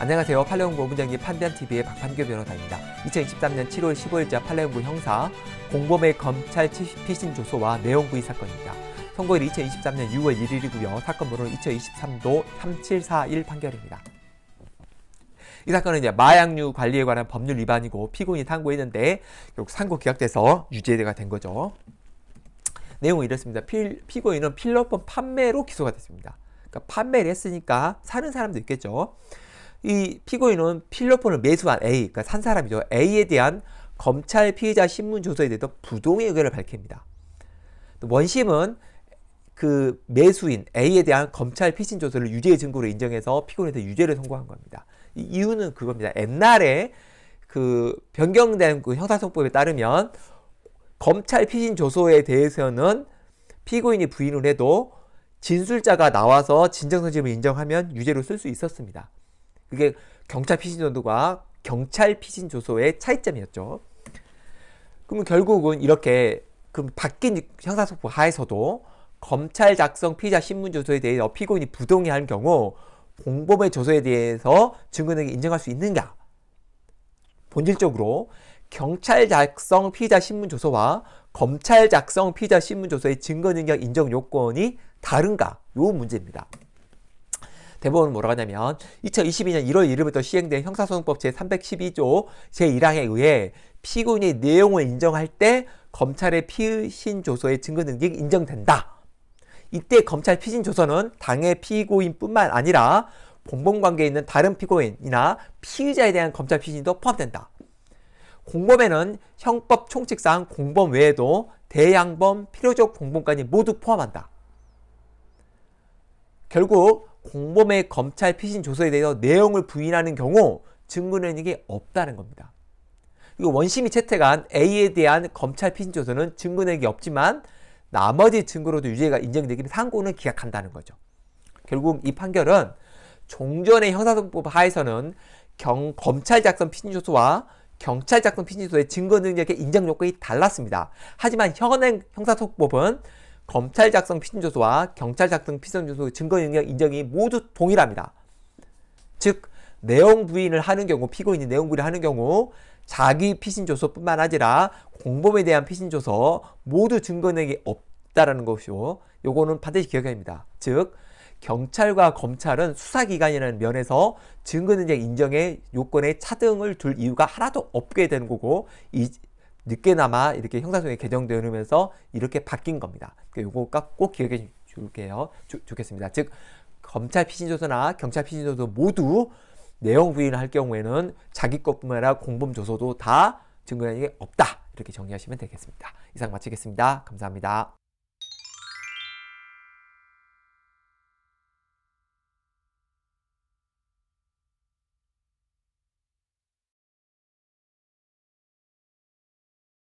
안녕하세요. 팔레온고 오문정기 판단TV의 박판규 변호사입니다. 2023년 7월 15일자 팔레온고 형사 공범의 검찰 피신 조서와 내용 부의 사건입니다. 선고일 이 2023년 6월 1일이고요. 사건 번호는 2023도 3741 판결입니다. 이 사건은 이제 마약류 관리에 관한 법률 위반이고 피고인이 상고했는데 결국 상고 기각돼서 유죄가 된 거죠. 내용은 이렇습니다. 피, 피고인은 필러폰 판매로 기소가 됐습니다. 그러니까 판매를 했으니까 사는 사람도 있겠죠. 이 피고인은 필로폰을 매수한 A, 그러니까 산 사람이죠. A에 대한 검찰 피의자 신문 조서에 대해서 부동의 의견을 밝힙니다. 원심은 그 매수인 A에 대한 검찰 피신 조서를 유죄의 증거로 인정해서 피고인한테 유죄를 선고한 겁니다. 이유는 그겁니다. 옛날에 그 변경된 그형사소법에 따르면 검찰 피신 조서에 대해서는 피고인이 부인을 해도 진술자가 나와서 진정서짐을 인정하면 유죄로 쓸 수 있었습니다. 그게 경찰 피신 조도가 경찰 피신 조소의 차이점이었죠. 그럼 결국은 이렇게 그럼 바뀐 형사소법 하에서도 검찰 작성 피자 신문 조서에 대해 피고인이 부동의하 경우 공범의 조서에 대해서 증거능이 인정할 수 있는가? 본질적으로 경찰 작성 피자 신문 조서와 검찰 작성 피자 신문 조서의 증거 능력 인정 요건이 다른가? 요 문제입니다. 대법원은 뭐라고 하냐면 2022년 1월 1일부터 시행된 형사소송법 제312조 제1항에 의해 피고인의 내용을 인정할 때 검찰의 피신 조서의 증거 능력이 인정된다. 이때 검찰 피신 조서는 당의 피고인뿐만 아니라 공범관계에 있는 다른 피고인이나 피의자에 대한 검찰 피신도 포함된다. 공범에는 형법 총칙상 공범 외에도 대양범, 필요적 공범까지 모두 포함한다. 결국 공범의 검찰 피신 조서에 대해서 내용을 부인하는 경우 증거는 이게 없다는 겁니다. 그리고 원심이 채택한 A에 대한 검찰 피신 조서는 증거내기 없지만 나머지 증거로도 유죄가 인정되기는 상고는 기각한다는 거죠. 결국 이 판결은 종전의 형사소법 하에서는 경, 검찰 작성 피신 조서와 경찰 작성 피신 조서의 증거 능력의 인정 요건이 달랐습니다. 하지만 현행 형사소법은 검찰 작성 피선조서와 경찰 작성 피선조서 증거영역 인정이 모두 동일합니다. 즉 내용 부인을 하는 경우 피고인이 내용 부인을 하는 경우 자기 피신조서뿐만 아니라 공범에 대한 피신조서 모두 증거내이 없다라는 것이고 요거는 반드시 기억해야 합니다. 즉 경찰과 검찰은 수사기관이라는 면에서 증거능력 인정의 요건에 차등을 둘 이유가 하나도 없게 되는 거고 이 늦게나마 이렇게 형사소송이 개정되면서 이렇게 바뀐 겁니다. 그러니까 요거꼭 기억해 줄게요. 주, 좋겠습니다. 즉 검찰 피신조서나 경찰 피신조서 모두 내용 부인을 할 경우에는 자기 것뿐만 아니라 공범 조서도 다 증거인이 없다. 이렇게 정리하시면 되겠습니다. 이상 마치겠습니다. 감사합니다.